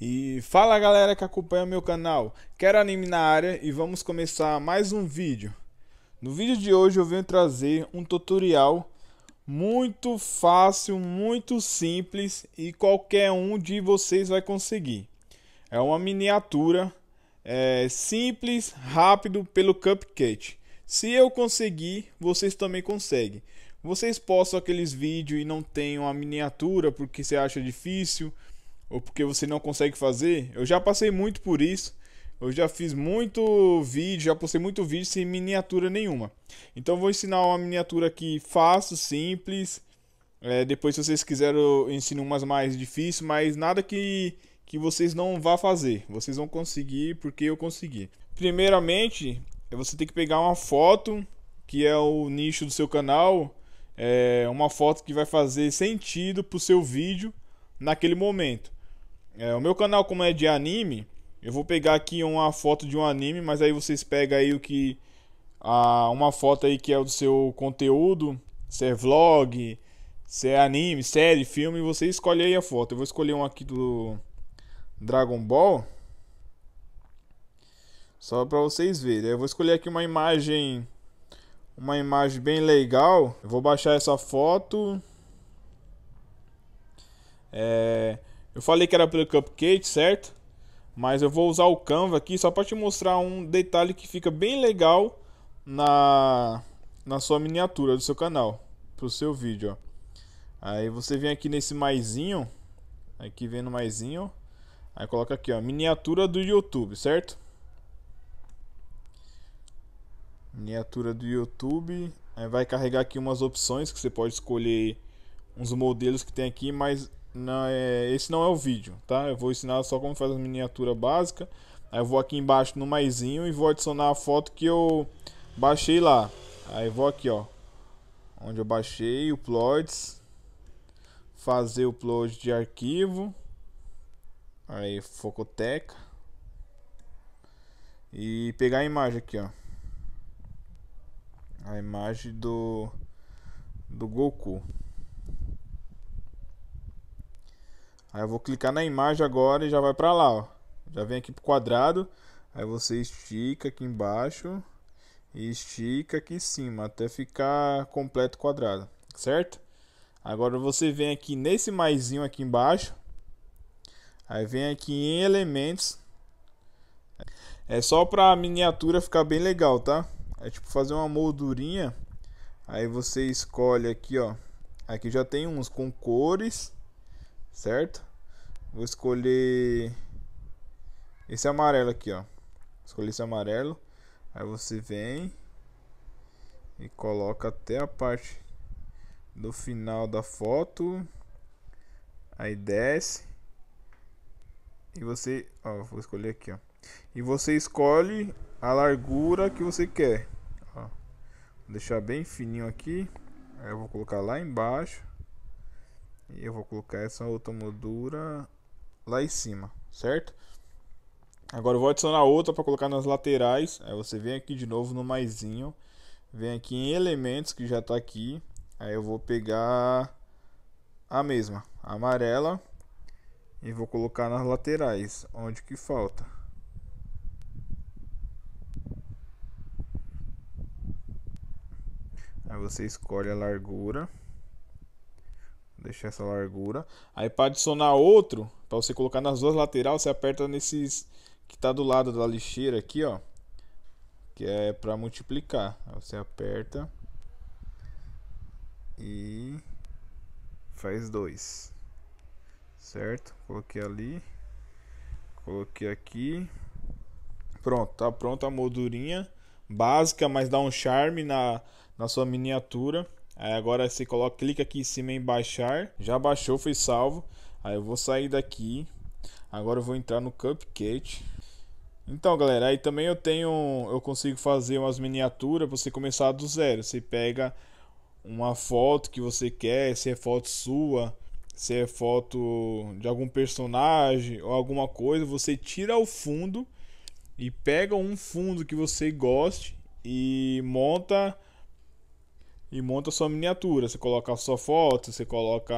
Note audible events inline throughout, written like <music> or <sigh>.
E fala galera que acompanha meu canal, quero anime na área e vamos começar mais um vídeo. No vídeo de hoje eu venho trazer um tutorial muito fácil, muito simples e qualquer um de vocês vai conseguir. É uma miniatura é, simples, rápido pelo Cupcake. Se eu conseguir, vocês também conseguem. Vocês postam aqueles vídeos e não tem uma miniatura porque você acha difícil ou porque você não consegue fazer, eu já passei muito por isso. Eu já fiz muito vídeo, já postei muito vídeo sem miniatura nenhuma. Então vou ensinar uma miniatura aqui fácil, simples. É, depois, se vocês quiserem, eu ensino umas mais difíceis, mas nada que, que vocês não vá fazer. Vocês vão conseguir porque eu consegui. Primeiramente, você tem que pegar uma foto que é o nicho do seu canal, é uma foto que vai fazer sentido para o seu vídeo naquele momento. É, o meu canal, como é de anime, eu vou pegar aqui uma foto de um anime, mas aí vocês pegam aí o que. A, uma foto aí que é do seu conteúdo, se é vlog, se é anime, série, filme, você escolhe aí a foto. Eu vou escolher um aqui do Dragon Ball. Só para vocês verem. Eu vou escolher aqui uma imagem uma imagem bem legal. Eu vou baixar essa foto. É, eu falei que era pelo Cupcake, certo? Mas eu vou usar o Canva aqui só para te mostrar um detalhe que fica bem legal na, na sua miniatura do seu canal, para o seu vídeo. Ó. Aí você vem aqui nesse maisinho, aqui vem no maisinho, aí coloca aqui, ó, miniatura do YouTube, certo? Miniatura do YouTube, aí vai carregar aqui umas opções que você pode escolher uns modelos que tem aqui, mas não, é, esse não é o vídeo, tá? Eu vou ensinar só como fazer a miniatura básica. Aí eu vou aqui embaixo no maisinho e vou adicionar a foto que eu baixei lá. Aí vou aqui, ó. Onde eu baixei o plots. Fazer o upload de arquivo. Aí focoteca. E pegar a imagem aqui, ó. A imagem do do Goku. Aí eu vou clicar na imagem agora e já vai para lá, ó. Já vem aqui pro quadrado. Aí você estica aqui embaixo e estica aqui em cima até ficar completo o quadrado, certo? Agora você vem aqui nesse maisinho aqui embaixo. Aí vem aqui em elementos. É só para a miniatura ficar bem legal, tá? É tipo fazer uma moldurinha. Aí você escolhe aqui, ó. Aqui já tem uns com cores, certo? Vou escolher esse amarelo aqui, ó. Escolhi esse amarelo. Aí você vem e coloca até a parte do final da foto. Aí desce. E você, ó, vou escolher aqui, ó. E você escolhe a largura que você quer. Ó. Vou deixar bem fininho aqui. Aí eu vou colocar lá embaixo. E eu vou colocar essa outra moldura lá em cima, certo? Agora eu vou adicionar outra para colocar nas laterais. Aí você vem aqui de novo no maisinho. Vem aqui em elementos que já está aqui. Aí eu vou pegar a mesma, a amarela. E vou colocar nas laterais, onde que falta. Aí você escolhe a largura. Deixar essa largura. Aí para adicionar outro, para você colocar nas duas laterais, você aperta nesses que tá do lado da lixeira aqui, ó. Que é para multiplicar. Aí você aperta e faz dois. Certo? Coloquei ali. Coloquei aqui. Pronto, tá pronta a moldurinha básica, mas dá um charme na, na sua miniatura. Aí agora você coloca, clica aqui em cima em baixar. Já baixou, foi salvo. Aí eu vou sair daqui. Agora eu vou entrar no Cupcake. Então, galera, aí também eu tenho, eu consigo fazer umas miniaturas para você começar do zero. Você pega uma foto que você quer, se é foto sua, se é foto de algum personagem ou alguma coisa, você tira o fundo e pega um fundo que você goste e monta e monta sua miniatura. Você coloca a sua foto, você coloca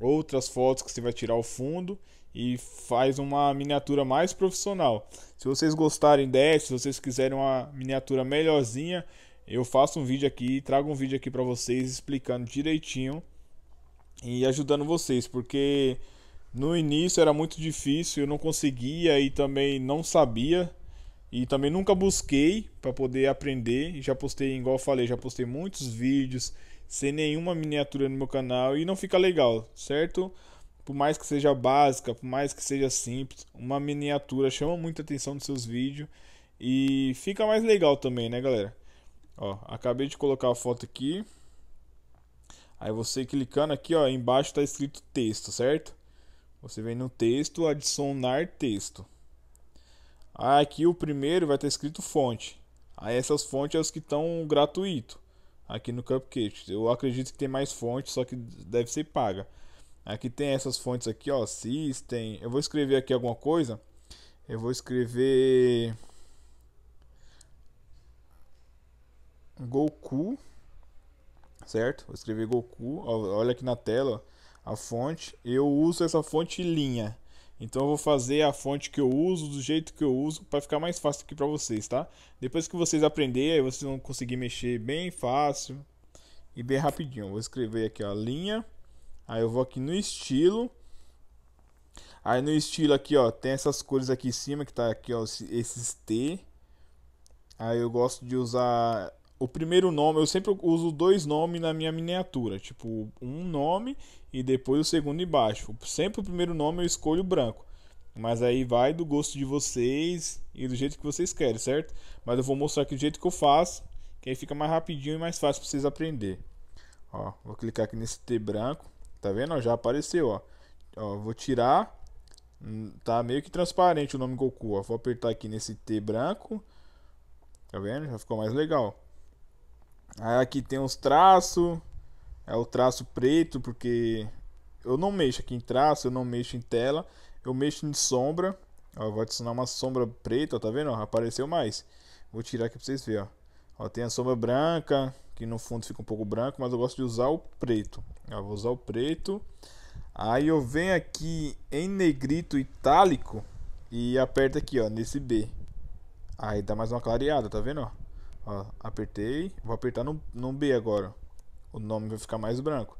outras fotos que você vai tirar o fundo e faz uma miniatura mais profissional. Se vocês gostarem dessa, se vocês quiserem uma miniatura melhorzinha, eu faço um vídeo aqui, trago um vídeo aqui para vocês explicando direitinho e ajudando vocês, porque no início era muito difícil, eu não conseguia e também não sabia e também nunca busquei para poder aprender. Já postei, igual eu falei, já postei muitos vídeos sem nenhuma miniatura no meu canal e não fica legal, certo? Por mais que seja básica, por mais que seja simples, uma miniatura chama muita atenção nos seus vídeos e fica mais legal também, né, galera? Ó, acabei de colocar a foto aqui. Aí você clicando aqui, ó, embaixo está escrito texto, certo? Você vem no texto, adicionar texto. Ah, aqui o primeiro vai estar escrito fonte. Aí ah, essas fontes são é que estão gratuito aqui no Cupcake. Eu acredito que tem mais fontes, só que deve ser paga. Aqui tem essas fontes aqui, ó, System. Eu vou escrever aqui alguma coisa. Eu vou escrever Goku, certo? Vou escrever Goku. olha aqui na tela ó, a fonte. Eu uso essa fonte linha. Então eu vou fazer a fonte que eu uso, do jeito que eu uso, para ficar mais fácil aqui para vocês, tá? Depois que vocês aprenderem, vocês vão conseguir mexer bem fácil e bem rapidinho. vou escrever aqui, ó, linha. Aí eu vou aqui no estilo. Aí no estilo aqui, ó, tem essas cores aqui em cima que tá aqui, ó, esses T. Aí eu gosto de usar o primeiro nome, eu sempre uso dois nomes na minha miniatura, tipo um nome e depois o segundo embaixo. Sempre o primeiro nome eu escolho branco, mas aí vai do gosto de vocês e do jeito que vocês querem, certo? Mas eu vou mostrar aqui o jeito que eu faço, que aí fica mais rapidinho e mais fácil para vocês aprender. Ó, vou clicar aqui nesse T branco, tá vendo? Ó, já apareceu, ó. ó. Vou tirar, hum, tá meio que transparente o nome Goku, ó. Vou apertar aqui nesse T branco, tá vendo? Já ficou mais legal. Aí aqui tem os traços. É o traço preto, porque eu não mexo aqui em traço, eu não mexo em tela, eu mexo em sombra. Ó, vou adicionar uma sombra preta, ó, tá vendo? apareceu mais. Vou tirar aqui pra vocês verem, ó. ó. Tem a sombra branca, que no fundo fica um pouco branco, mas eu gosto de usar o preto. Ó, vou usar o preto. Aí eu venho aqui em negrito itálico e aperto aqui, ó, nesse B. Aí dá mais uma clareada, tá vendo, ó? Ó, apertei. Vou apertar no, no B agora. O nome vai ficar mais branco.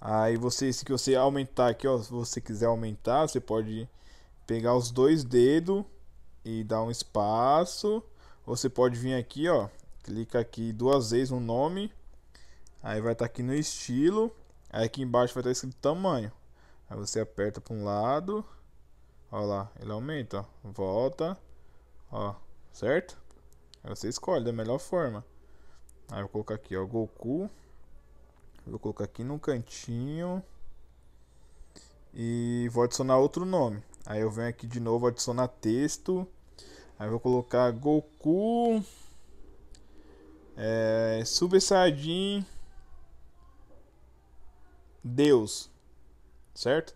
Aí você, se você aumentar aqui, ó, se você quiser aumentar, você pode pegar os dois dedos e dar um espaço. Ou você pode vir aqui, ó, clica aqui duas vezes no nome. Aí vai estar tá aqui no estilo. Aí aqui embaixo vai estar tá escrito tamanho. Aí você aperta para um lado. Ó lá, ele aumenta, ó. Volta. Ó, certo? Aí você escolhe da melhor forma. Aí eu vou colocar aqui, ó, Goku. Vou colocar aqui no cantinho. E vou adicionar outro nome. Aí eu venho aqui de novo, adicionar texto. Aí eu vou colocar Goku. É, Super Saiyajin. Deus. Certo?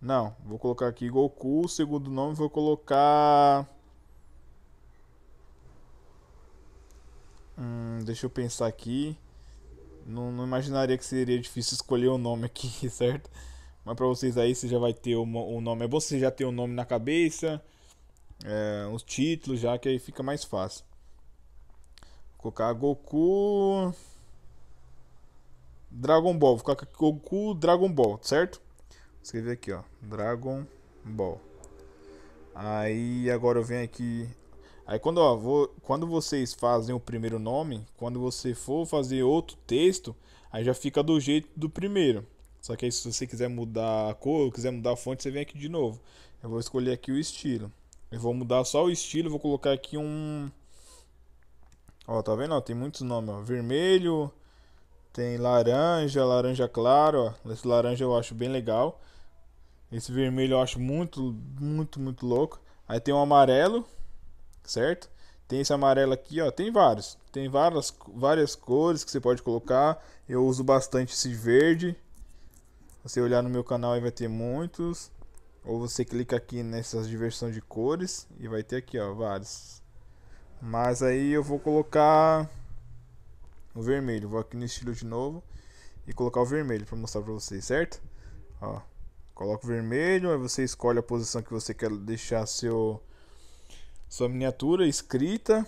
Não, vou colocar aqui Goku, segundo nome vou colocar Hum, deixa eu pensar aqui. Não, não, imaginaria que seria difícil escolher o um nome aqui, <laughs> certo? Mas pra vocês aí, você já vai ter o, o nome. É bom você já ter o um nome na cabeça, é, os títulos já, que aí fica mais fácil. Vou colocar Goku. Dragon Ball. Vou colocar Goku Dragon Ball, certo? Vou escrever aqui, ó. Dragon Ball. Aí agora eu venho aqui Aí quando, ó, vou, quando vocês fazem o primeiro nome, quando você for fazer outro texto, aí já fica do jeito do primeiro. Só que aí se você quiser mudar a cor, quiser mudar a fonte, você vem aqui de novo. Eu vou escolher aqui o estilo. Eu vou mudar só o estilo, vou colocar aqui um... Ó, tá vendo? Ó, tem muitos nomes, ó. Vermelho, tem laranja, laranja claro, ó. Esse laranja eu acho bem legal. Esse vermelho eu acho muito, muito, muito louco. Aí tem o amarelo, certo? Tem esse amarelo aqui, ó, tem vários. Tem várias, várias cores que você pode colocar. Eu uso bastante esse verde. Você olhar no meu canal aí vai ter muitos. Ou você clica aqui nessas diversão de cores e vai ter aqui, ó, vários. Mas aí eu vou colocar o vermelho. Vou aqui no estilo de novo e colocar o vermelho para mostrar para vocês, certo? Ó, coloca o vermelho, aí você escolhe a posição que você quer deixar seu sua miniatura escrita.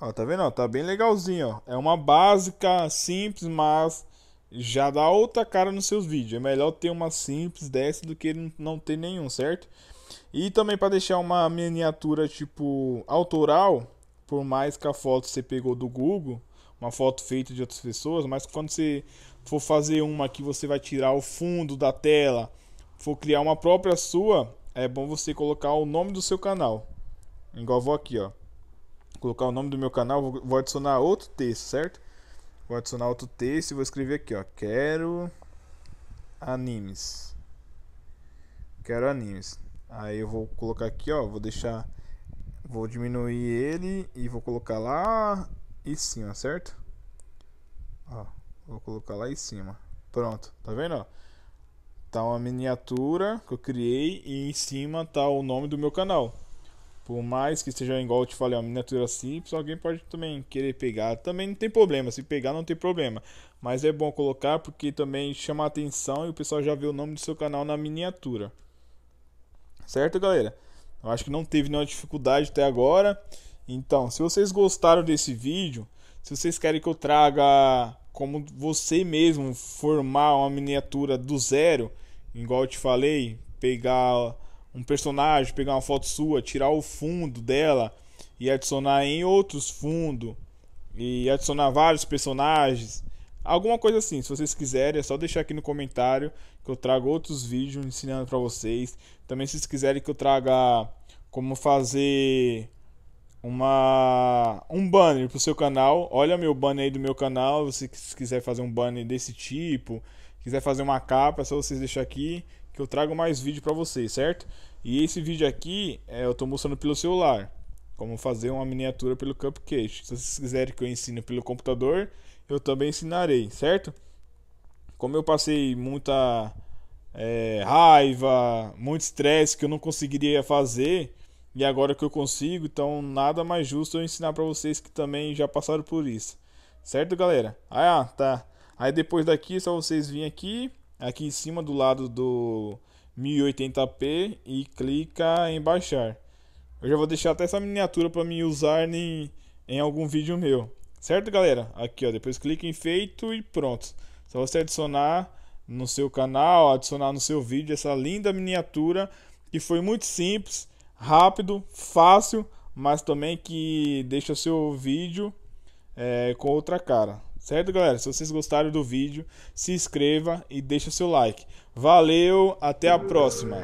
Ó, tá vendo? Ó, tá bem legalzinho, ó. É uma básica, simples, mas já dá outra cara nos seus vídeos. É melhor ter uma simples dessa do que não ter nenhum, certo? E também para deixar uma miniatura tipo autoral, por mais que a foto você pegou do Google, uma foto feita de outras pessoas, mas quando você for fazer uma que você vai tirar o fundo da tela, for criar uma própria sua, é bom você colocar o nome do seu canal. Igual vou aqui, ó. Colocar o nome do meu canal, vou, adicionar outro texto, certo? Vou adicionar outro texto e vou escrever aqui, ó. Quero animes. Quero animes. Aí eu vou colocar aqui, ó. Vou deixar. Vou diminuir ele e vou colocar lá em cima, certo? Ó, vou colocar lá em cima. Pronto, tá vendo? Ó? Tá uma miniatura que eu criei e em cima tá o nome do meu canal. Por mais que seja igual eu te falei, uma miniatura simples, alguém pode também querer pegar. Também não tem problema, se pegar não tem problema. Mas é bom colocar porque também chama a atenção e o pessoal já vê o nome do seu canal na miniatura. Certo, galera? Eu acho que não teve nenhuma dificuldade até agora. Então, se vocês gostaram desse vídeo, se vocês querem que eu traga como você mesmo formar uma miniatura do zero, igual eu te falei, pegar um personagem, pegar uma foto sua, tirar o fundo dela e adicionar em outros fundos e adicionar vários personagens, alguma coisa assim. Se vocês quiserem, é só deixar aqui no comentário que eu trago outros vídeos ensinando para vocês. Também se vocês quiserem que eu traga como fazer uma um banner pro seu canal. Olha meu banner aí do meu canal, se quiser fazer um banner desse tipo, quiser fazer uma capa, é só vocês deixar aqui que eu trago mais vídeo para vocês, certo? E esse vídeo aqui é, eu estou mostrando pelo celular, como fazer uma miniatura pelo Cupcake. Se vocês quiserem que eu ensine pelo computador, eu também ensinarei, certo? Como eu passei muita é, raiva, muito estresse que eu não conseguiria fazer, e agora que eu consigo, então nada mais justo eu ensinar para vocês que também já passaram por isso. Certo, galera? Ah, é, tá. Aí depois daqui é só vocês virem aqui, aqui em cima do lado do 1080p e clica em baixar. Eu já vou deixar até essa miniatura para me usar em, em algum vídeo meu. Certo, galera? Aqui, ó, depois clica em feito e pronto. Só você adicionar no seu canal, adicionar no seu vídeo essa linda miniatura que foi muito simples rápido, fácil, mas também que deixa o seu vídeo é, com outra cara. Certo, galera? Se vocês gostaram do vídeo, se inscreva e deixa o seu like. Valeu, até a próxima!